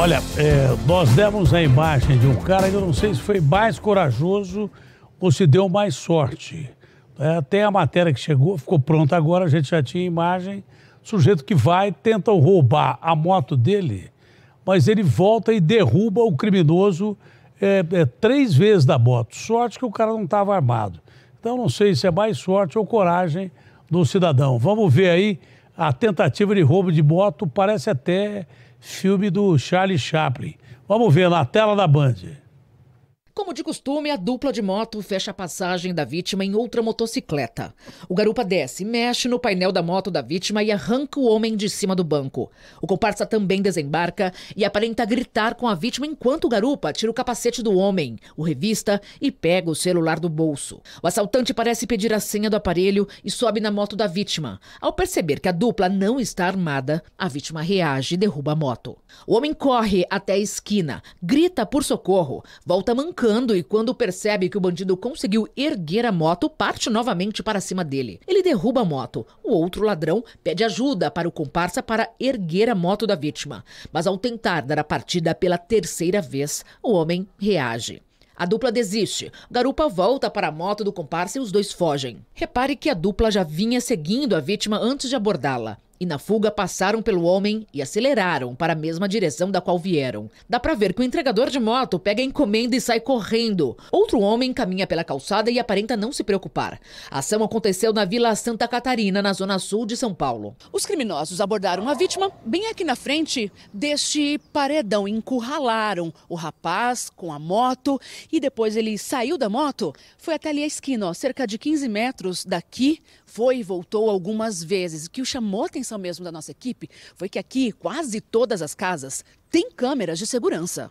Olha, é, nós demos a imagem de um cara que eu não sei se foi mais corajoso ou se deu mais sorte. É, até a matéria que chegou, ficou pronta agora, a gente já tinha imagem. Sujeito que vai, tenta roubar a moto dele, mas ele volta e derruba o criminoso é, é três vezes da moto. Sorte que o cara não estava armado. Então não sei se é mais sorte ou coragem do cidadão. Vamos ver aí a tentativa de roubo de moto parece até filme do Charlie Chaplin. Vamos ver na tela da Band. Como de costume, a dupla de moto fecha a passagem da vítima em outra motocicleta. O garupa desce, mexe no painel da moto da vítima e arranca o homem de cima do banco. O comparsa também desembarca e aparenta gritar com a vítima enquanto o garupa tira o capacete do homem, o revista e pega o celular do bolso. O assaltante parece pedir a senha do aparelho e sobe na moto da vítima. Ao perceber que a dupla não está armada, a vítima reage e derruba a moto. O homem corre até a esquina, grita por socorro, volta mancando e quando percebe que o bandido conseguiu erguer a moto, parte novamente para cima dele. Ele derruba a moto. O outro ladrão pede ajuda para o comparsa para erguer a moto da vítima. Mas ao tentar dar a partida pela terceira vez, o homem reage. A dupla desiste. Garupa volta para a moto do comparsa e os dois fogem. Repare que a dupla já vinha seguindo a vítima antes de abordá-la e na fuga passaram pelo homem e aceleraram para a mesma direção da qual vieram. Dá para ver que o entregador de moto pega a encomenda e sai correndo. Outro homem caminha pela calçada e aparenta não se preocupar. A ação aconteceu na Vila Santa Catarina, na zona sul de São Paulo. Os criminosos abordaram a vítima bem aqui na frente deste paredão, encurralaram o rapaz com a moto e depois ele saiu da moto, foi até ali a esquina, ó, cerca de 15 metros daqui, foi e voltou algumas vezes, o que o chamou atenção impressão mesmo da nossa equipe foi que aqui quase todas as casas têm câmeras de segurança.